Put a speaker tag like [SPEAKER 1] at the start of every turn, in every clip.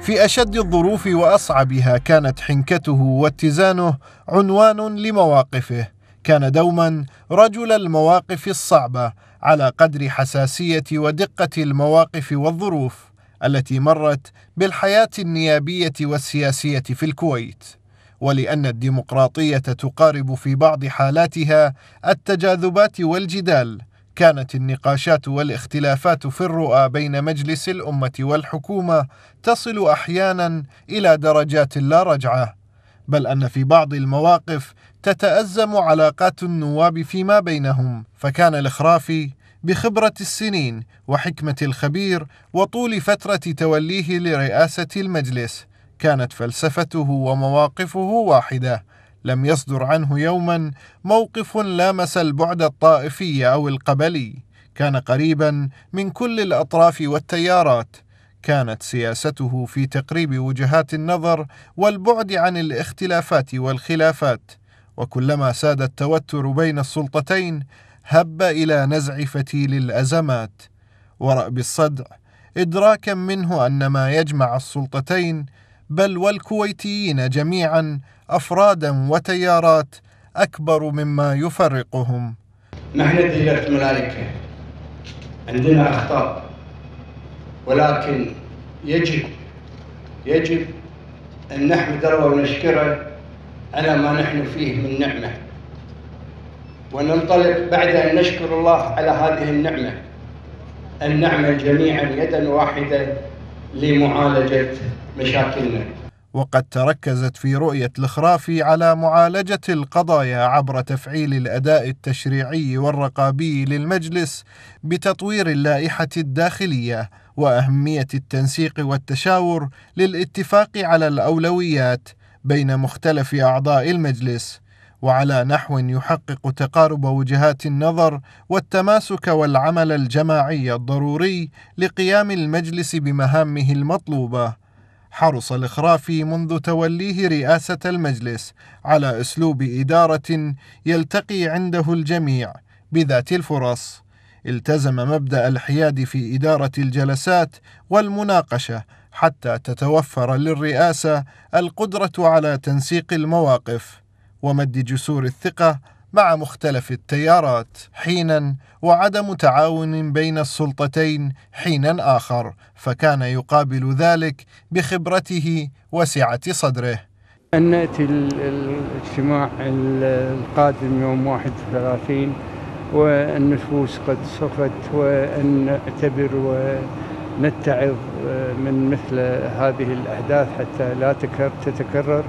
[SPEAKER 1] في أشد الظروف وأصعبها كانت حنكته واتزانه عنوان لمواقفه كان دوما رجل المواقف الصعبة على قدر حساسية ودقة المواقف والظروف التي مرت بالحياة النيابية والسياسية في الكويت ولأن الديمقراطية تقارب في بعض حالاتها التجاذبات والجدال كانت النقاشات والاختلافات في الرؤى بين مجلس الامه والحكومه تصل احيانا الى درجات لا رجعه بل ان في بعض المواقف تتازم علاقات النواب فيما بينهم فكان الخرافي بخبره السنين وحكمه الخبير وطول فتره توليه لرئاسه المجلس كانت فلسفته ومواقفه واحده لم يصدر عنه يوما موقف لامس البعد الطائفي او القبلي كان قريبا من كل الاطراف والتيارات كانت سياسته في تقريب وجهات النظر والبعد عن الاختلافات والخلافات وكلما ساد التوتر بين السلطتين هب الى نزع فتيل الازمات ورأب الصدع ادراكا منه ان ما يجمع السلطتين بل والكويتيين جميعا افرادا وتيارات اكبر مما يفرقهم. نحن ديلة ملائكه عندنا اخطاء ولكن يجب يجب ان نحمد الله ونشكره على ما نحن فيه من نعمه وننطلق بعد ان نشكر الله على هذه النعمه النعمه جميعا يدا واحده لمعالجة مشاكلنا وقد تركزت في رؤية الخرافي على معالجة القضايا عبر تفعيل الأداء التشريعي والرقابي للمجلس بتطوير اللائحة الداخلية وأهمية التنسيق والتشاور للاتفاق على الأولويات بين مختلف أعضاء المجلس وعلى نحو يحقق تقارب وجهات النظر والتماسك والعمل الجماعي الضروري لقيام المجلس بمهامه المطلوبه حرص الاخرافي منذ توليه رئاسه المجلس على اسلوب اداره يلتقي عنده الجميع بذات الفرص التزم مبدا الحياد في اداره الجلسات والمناقشه حتى تتوفر للرئاسه القدره على تنسيق المواقف ومد جسور الثقة مع مختلف التيارات حينا وعدم تعاون بين السلطتين حينا آخر فكان يقابل ذلك بخبرته وسعة صدره أن نأتي الاجتماع القادم يوم 31 والنفوس قد صفت وأن نعتبر ونتعظ آه، من مثل هذه الأحداث حتى لا تتكرر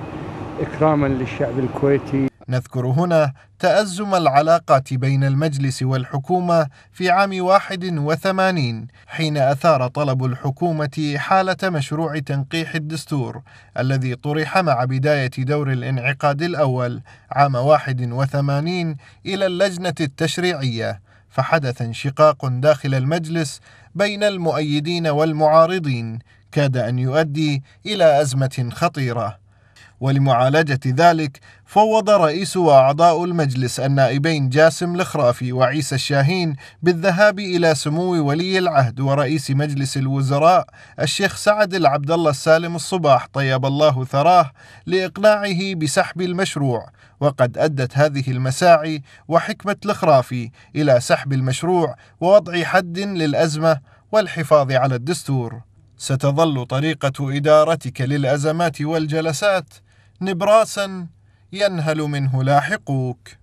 [SPEAKER 1] إكراما للشعب الكويتي نذكر هنا تأزم العلاقات بين المجلس والحكومة في عام 81 حين أثار طلب الحكومة حالة مشروع تنقيح الدستور الذي طرح مع بداية دور الانعقاد الأول عام 81 إلى اللجنة التشريعية فحدث انشقاق داخل المجلس بين المؤيدين والمعارضين كاد أن يؤدي إلى أزمة خطيرة ولمعالجة ذلك فوض رئيس وأعضاء المجلس النائبين جاسم الخرافي وعيسى الشاهين بالذهاب إلى سمو ولي العهد ورئيس مجلس الوزراء الشيخ سعد العبد الله السالم الصباح طيب الله ثراه لإقناعه بسحب المشروع وقد أدت هذه المساعي وحكمة الخرافي إلى سحب المشروع ووضع حد للأزمة والحفاظ على الدستور ستظل طريقة إدارتك للأزمات والجلسات نبراسا ينهل منه لاحقوك